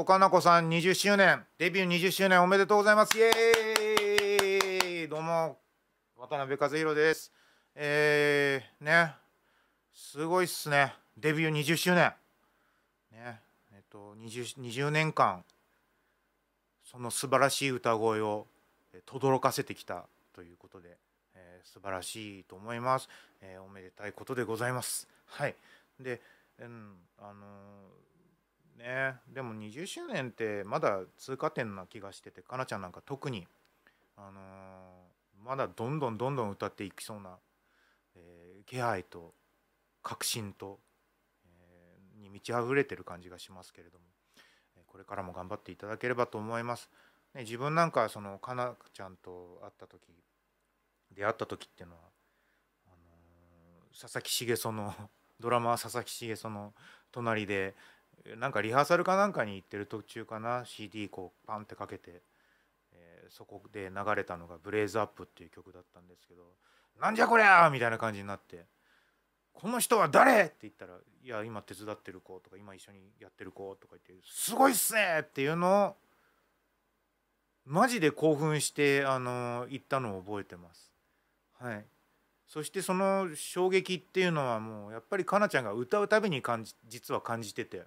とかなこさん20周年デビュー20周年おめでとうございますイエーイどうも渡辺和弘ですえー、ねすごいっすねデビュー20周年ねえっと 20, 20年間その素晴らしい歌声を轟かせてきたということで、えー、素晴らしいと思います、えー、おめでたいことでございますはいで、うん、あのーねでも20周年ってまだ通過点な気がしててかなちゃんなんか特に、あのー、まだどんどんどんどん歌っていきそうな、えー、気配と確信と、えー、に満ち溢れてる感じがしますけれどもこれからも頑張っていただければと思います。ね、自分なんかそのかなちゃんと会った時出会った時っていうのはあのー、佐々木茂そのドラマは佐々木茂その隣でなんかリハーサルかなんかに行ってる途中かな CD こうパンってかけて、えそこで流れたのが「ブレイズアップ」っていう曲だったんですけど「なんじゃこりゃ!」みたいな感じになって「この人は誰?」って言ったら「いや今手伝ってる子」とか「今一緒にやってる子」とか言って「すごいっすね!」っていうのをマジで興奮してあの言ったのを覚えてます。はい、そしてその衝撃っていうのはもうやっぱりかなちゃんが歌うたびに感じ実は感じてて。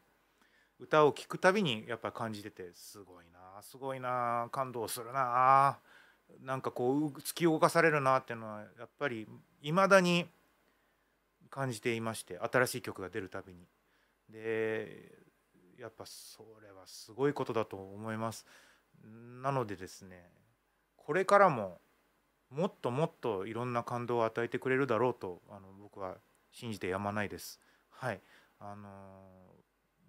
歌を聴くたびにやっぱ感じててすごいなすごいな感動するななんかこう突き動かされるなっていうのはやっぱりいまだに感じていまして新しい曲が出るたびに。でやっぱそれはすごいことだと思います。なのでですねこれからももっともっといろんな感動を与えてくれるだろうとあの僕は信じてやまないです。はいあの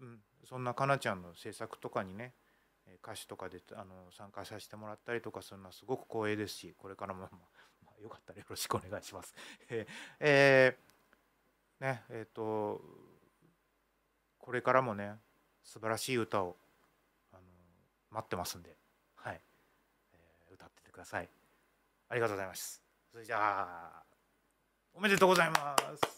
うん、そんなかなちゃんの制作とかにね歌手とかであの参加させてもらったりとかするのはすごく光栄ですしこれからも、まあ、よかったらよろしくお願いします。ええー、ねえっ、ー、とこれからもね素晴らしい歌をあの待ってますんで、はいえー、歌っててください。ありがとうございます。それじゃあおめでとうございます。